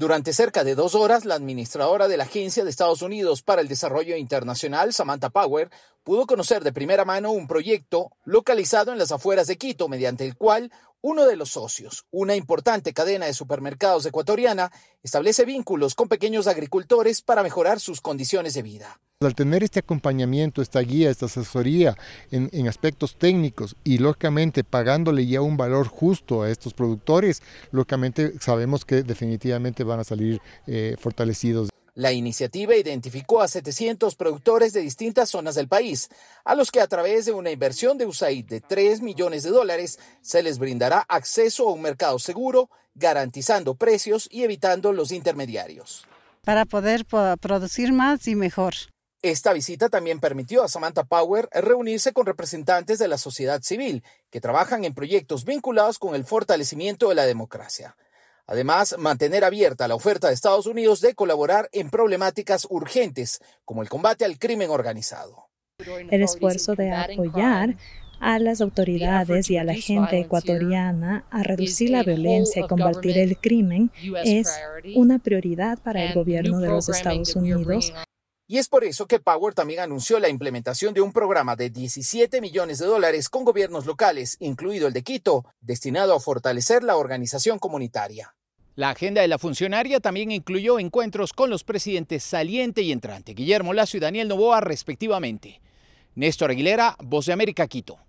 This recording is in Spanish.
Durante cerca de dos horas, la administradora de la Agencia de Estados Unidos para el Desarrollo Internacional, Samantha Power, pudo conocer de primera mano un proyecto localizado en las afueras de Quito, mediante el cual uno de los socios, una importante cadena de supermercados ecuatoriana, establece vínculos con pequeños agricultores para mejorar sus condiciones de vida. Al tener este acompañamiento, esta guía, esta asesoría en, aspectos técnicos y lógicamente pagándole ya un valor justo a estos productores, lógicamente sabemos que definitivamente van a salir eh, fortalecidos. La iniciativa identificó a 700 productores de distintas zonas del país, a los que a través de una inversión de USAID de 3 millones de dólares se les brindará acceso a un mercado seguro, garantizando precios y evitando los intermediarios. Para poder producir más y mejor. Esta visita también permitió a Samantha Power reunirse con representantes de la sociedad civil que trabajan en proyectos vinculados con el fortalecimiento de la democracia. Además, mantener abierta la oferta de Estados Unidos de colaborar en problemáticas urgentes como el combate al crimen organizado. El esfuerzo de apoyar a las autoridades y a la gente ecuatoriana a reducir la violencia y combatir el crimen es una prioridad para el gobierno de los Estados Unidos. Y es por eso que Power también anunció la implementación de un programa de 17 millones de dólares con gobiernos locales, incluido el de Quito, destinado a fortalecer la organización comunitaria. La agenda de la funcionaria también incluyó encuentros con los presidentes saliente y entrante, Guillermo Lazo y Daniel Novoa, respectivamente. Néstor Aguilera, Voz de América, Quito.